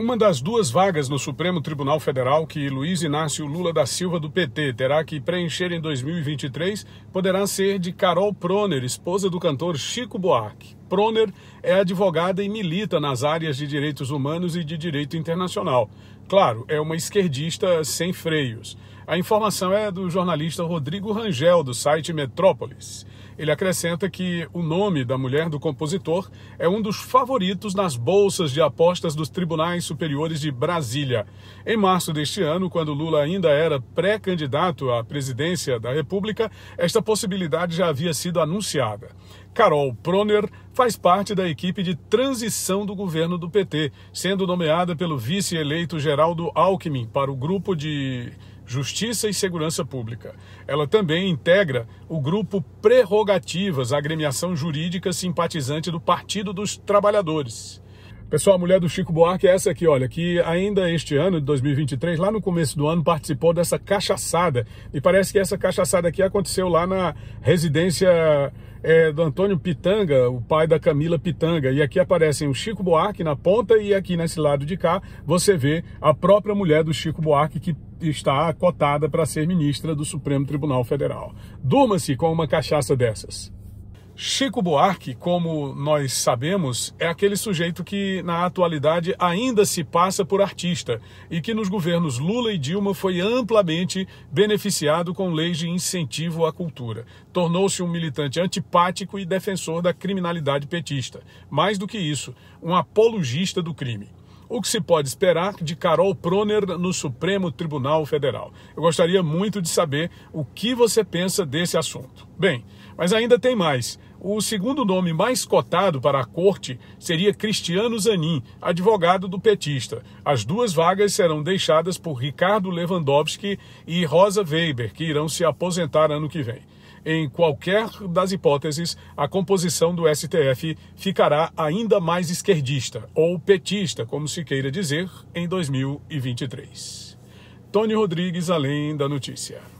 Uma das duas vagas no Supremo Tribunal Federal que Luiz Inácio Lula da Silva do PT terá que preencher em 2023 poderá ser de Carol Proner, esposa do cantor Chico Buarque. Proner é advogada e milita nas áreas de direitos humanos e de direito internacional. Claro, é uma esquerdista sem freios. A informação é do jornalista Rodrigo Rangel, do site Metrópolis. Ele acrescenta que o nome da mulher do compositor é um dos favoritos nas bolsas de apostas dos tribunais superiores de Brasília. Em março deste ano, quando Lula ainda era pré-candidato à presidência da República, esta possibilidade já havia sido anunciada. Carol Proner faz parte da equipe de transição do governo do PT, sendo nomeada pelo vice-eleito Geraldo Alckmin para o grupo de Justiça e Segurança Pública. Ela também integra o grupo Prerrogativas, agremiação jurídica simpatizante do Partido dos Trabalhadores. Pessoal, a mulher do Chico Buarque é essa aqui, olha, que ainda este ano, de 2023, lá no começo do ano, participou dessa cachaçada. E parece que essa cachaçada aqui aconteceu lá na residência é, do Antônio Pitanga, o pai da Camila Pitanga. E aqui aparecem o Chico Buarque na ponta e aqui nesse lado de cá você vê a própria mulher do Chico Buarque que está cotada para ser ministra do Supremo Tribunal Federal. Durma-se com uma cachaça dessas. Chico Buarque, como nós sabemos, é aquele sujeito que na atualidade ainda se passa por artista e que nos governos Lula e Dilma foi amplamente beneficiado com leis de incentivo à cultura. Tornou-se um militante antipático e defensor da criminalidade petista. Mais do que isso, um apologista do crime o que se pode esperar de Carol Proner no Supremo Tribunal Federal. Eu gostaria muito de saber o que você pensa desse assunto. Bem, mas ainda tem mais. O segundo nome mais cotado para a corte seria Cristiano Zanin, advogado do petista. As duas vagas serão deixadas por Ricardo Lewandowski e Rosa Weber, que irão se aposentar ano que vem. Em qualquer das hipóteses, a composição do STF ficará ainda mais esquerdista, ou petista, como se queira dizer, em 2023. Tony Rodrigues, além da notícia.